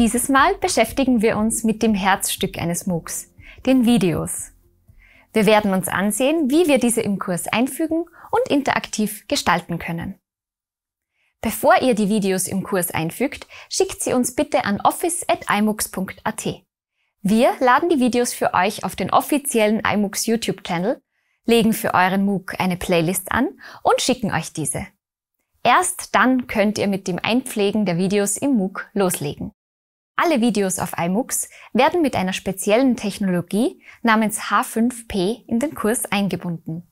Dieses Mal beschäftigen wir uns mit dem Herzstück eines MOOCs, den Videos. Wir werden uns ansehen, wie wir diese im Kurs einfügen und interaktiv gestalten können. Bevor ihr die Videos im Kurs einfügt, schickt sie uns bitte an office.imux.at. Wir laden die Videos für euch auf den offiziellen iMux YouTube-Channel, legen für euren MOOC eine Playlist an und schicken euch diese. Erst dann könnt ihr mit dem Einpflegen der Videos im MOOC loslegen. Alle Videos auf iMux werden mit einer speziellen Technologie namens H5P in den Kurs eingebunden.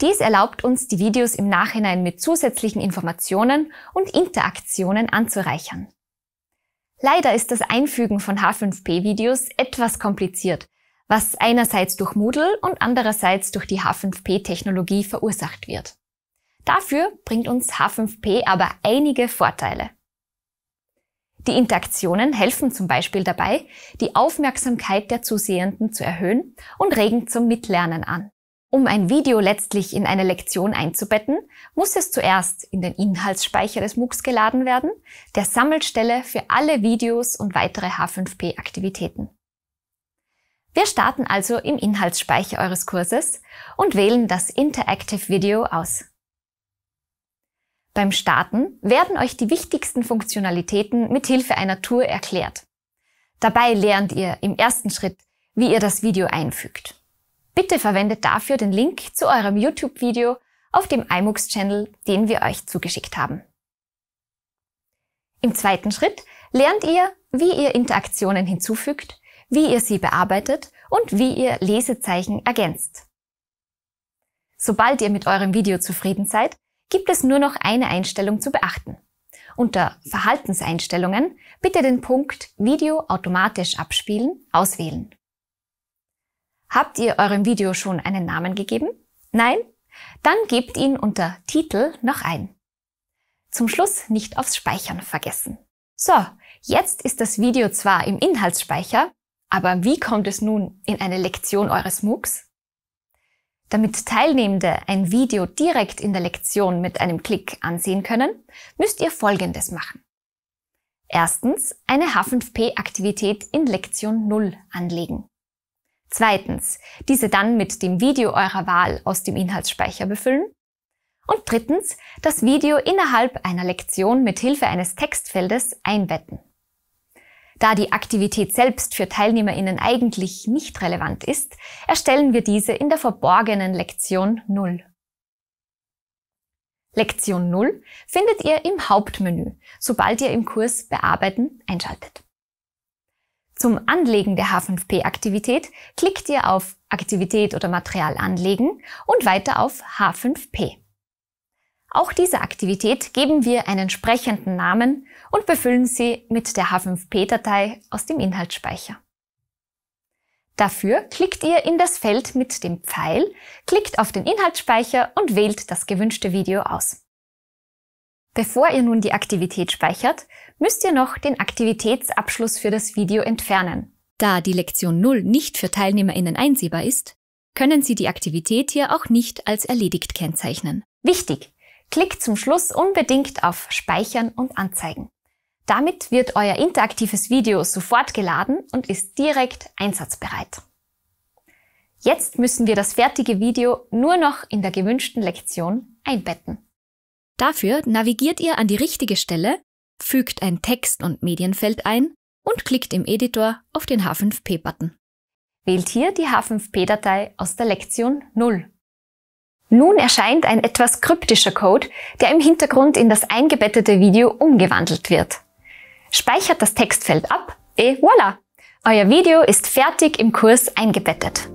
Dies erlaubt uns, die Videos im Nachhinein mit zusätzlichen Informationen und Interaktionen anzureichern. Leider ist das Einfügen von H5P-Videos etwas kompliziert, was einerseits durch Moodle und andererseits durch die H5P-Technologie verursacht wird. Dafür bringt uns H5P aber einige Vorteile. Die Interaktionen helfen zum Beispiel dabei, die Aufmerksamkeit der Zusehenden zu erhöhen und regen zum Mitlernen an. Um ein Video letztlich in eine Lektion einzubetten, muss es zuerst in den Inhaltsspeicher des MOOCs geladen werden, der Sammelstelle für alle Videos und weitere H5P-Aktivitäten. Wir starten also im Inhaltsspeicher eures Kurses und wählen das Interactive Video aus. Beim Starten werden euch die wichtigsten Funktionalitäten mit Hilfe einer Tour erklärt. Dabei lernt ihr im ersten Schritt, wie ihr das Video einfügt. Bitte verwendet dafür den Link zu eurem YouTube-Video auf dem iMux-Channel, den wir euch zugeschickt haben. Im zweiten Schritt lernt ihr, wie ihr Interaktionen hinzufügt, wie ihr sie bearbeitet und wie ihr Lesezeichen ergänzt. Sobald ihr mit eurem Video zufrieden seid, gibt es nur noch eine Einstellung zu beachten. Unter Verhaltenseinstellungen bitte den Punkt Video automatisch abspielen auswählen. Habt ihr eurem Video schon einen Namen gegeben? Nein? Dann gebt ihn unter Titel noch ein. Zum Schluss nicht aufs Speichern vergessen. So, jetzt ist das Video zwar im Inhaltsspeicher, aber wie kommt es nun in eine Lektion eures MOOCs? Damit Teilnehmende ein Video direkt in der Lektion mit einem Klick ansehen können, müsst ihr Folgendes machen. Erstens eine H5P-Aktivität in Lektion 0 anlegen. Zweitens diese dann mit dem Video eurer Wahl aus dem Inhaltsspeicher befüllen. Und drittens das Video innerhalb einer Lektion mit Hilfe eines Textfeldes einbetten. Da die Aktivität selbst für Teilnehmerinnen eigentlich nicht relevant ist, erstellen wir diese in der verborgenen Lektion 0. Lektion 0 findet ihr im Hauptmenü, sobald ihr im Kurs Bearbeiten einschaltet. Zum Anlegen der H5P-Aktivität klickt ihr auf Aktivität oder Material anlegen und weiter auf H5P. Auch dieser Aktivität geben wir einen entsprechenden Namen und befüllen sie mit der H5p-Datei aus dem Inhaltsspeicher. Dafür klickt ihr in das Feld mit dem Pfeil, klickt auf den Inhaltsspeicher und wählt das gewünschte Video aus. Bevor ihr nun die Aktivität speichert, müsst ihr noch den Aktivitätsabschluss für das Video entfernen. Da die Lektion 0 nicht für TeilnehmerInnen einsehbar ist, können Sie die Aktivität hier auch nicht als erledigt kennzeichnen. Wichtig! Klickt zum Schluss unbedingt auf Speichern und Anzeigen. Damit wird euer interaktives Video sofort geladen und ist direkt einsatzbereit. Jetzt müssen wir das fertige Video nur noch in der gewünschten Lektion einbetten. Dafür navigiert ihr an die richtige Stelle, fügt ein Text- und Medienfeld ein und klickt im Editor auf den H5P-Button. Wählt hier die H5P-Datei aus der Lektion 0 nun erscheint ein etwas kryptischer Code, der im Hintergrund in das eingebettete Video umgewandelt wird. Speichert das Textfeld ab et voilà! Euer Video ist fertig im Kurs eingebettet.